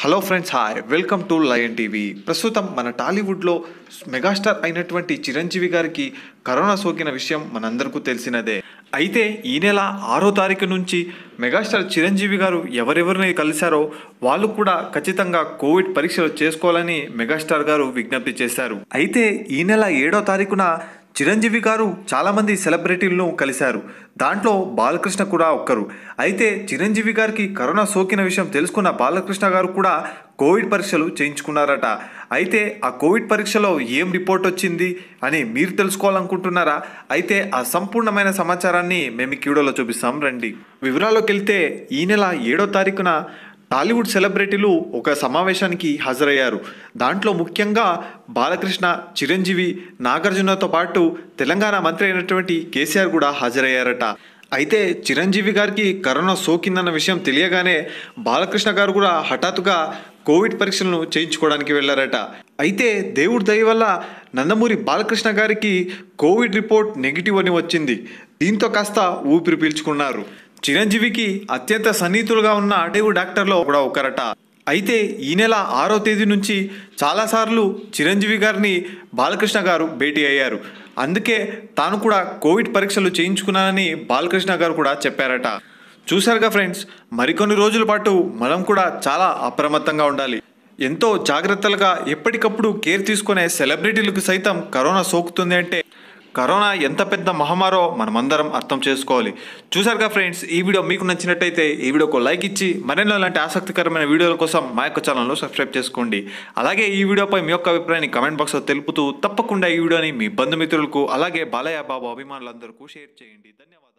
hello friends hi welcome to lion TV ప్రస్తుతం మన టాలీవుడ్లో మెగాస్టార్ అయినటువంటి చిరంజీవి గారికి కరోనా సోకిన విషయం మనందరికీ తెలిసినదే అయితే ఈ నెల ఆరో తారీఖు నుంచి మెగాస్టార్ చిరంజీవి గారు ఎవరెవరిని కలిశారో వాళ్ళు కూడా ఖచ్చితంగా కోవిడ్ పరీక్షలు చేసుకోవాలని మెగాస్టార్ గారు విజ్ఞప్తి చేశారు అయితే ఈ నెల ఏడో తారీఖున చిరంజీవి గారు చాలామంది సెలబ్రిటీలను కలిశారు దాంట్లో బాలకృష్ణ కూడా ఒక్కరు అయితే చిరంజీవి గారికి కరోనా సోకిన విషయం తెలుసుకున్న బాలకృష్ణ గారు కూడా కోవిడ్ పరీక్షలు చేయించుకున్నారట అయితే ఆ కోవిడ్ పరీక్షలో ఏం రిపోర్ట్ వచ్చింది అని మీరు తెలుసుకోవాలనుకుంటున్నారా అయితే ఆ సంపూర్ణమైన సమాచారాన్ని మేము క్యూడోలో చూపిస్తాం రండి వివరాల్లోకి వెళ్తే ఈ నెల ఏడో తారీఖున టాలీవుడ్ సెలబ్రిటీలు ఒక సమావేశానికి హాజరయ్యారు దాంట్లో ముఖ్యంగా బాలకృష్ణ చిరంజీవి నాగార్జునతో పాటు తెలంగాణ మంత్రి అయినటువంటి కేసీఆర్ కూడా హాజరయ్యారట అయితే చిరంజీవి గారికి కరోనా సోకిందన్న విషయం తెలియగానే బాలకృష్ణ గారు కూడా హఠాత్తుగా కోవిడ్ పరీక్షలను చేయించుకోవడానికి వెళ్ళారట అయితే దేవుడి దయ వల్ల నందమూరి బాలకృష్ణ గారికి కోవిడ్ రిపోర్ట్ నెగిటివ్ అని వచ్చింది దీంతో కాస్త ఊపిరి పీల్చుకున్నారు చిరంజీవికి అత్యంత సన్నిహితులుగా ఉన్న అటేవు డాక్టర్లో కూడా ఒకరట అయితే ఈ నెల ఆరో తేదీ నుంచి చాలాసార్లు చిరంజీవి గారిని బాలకృష్ణ గారు భేటీ అయ్యారు అందుకే తాను కూడా కోవిడ్ పరీక్షలు చేయించుకున్నానని బాలకృష్ణ గారు కూడా చెప్పారట చూశారుగా ఫ్రెండ్స్ మరికొన్ని రోజుల పాటు మనం కూడా చాలా అప్రమత్తంగా ఉండాలి ఎంతో జాగ్రత్తలుగా ఎప్పటికప్పుడు కేర్ తీసుకునే సెలబ్రిటీలకు సైతం కరోనా సోకుతుంది అంటే కరోనా ఎంత పెద్ద మహమ్మారో మనమందరం అర్థం చేసుకోవాలి చూసారుగా ఫ్రెండ్స్ ఈ వీడియో మీకు నచ్చినట్టయితే ఈ వీడియోకు లైక్ ఇచ్చి మరెన్నో ఇలాంటి ఆసక్తికరమైన వీడియోల కోసం మా యొక్క ఛానల్ను సబ్స్క్రైబ్ చేసుకోండి అలాగే ఈ వీడియోపై మీ యొక్క అభిప్రాయాన్ని కమెంట్ బాక్స్లో తెలుపుతూ తప్పకుండా ఈ వీడియోని మీ బంధుమిత్రులకు అలాగే బాలయ్య బాబు అభిమానులందరికీ షేర్ చేయండి ధన్యవాదాలు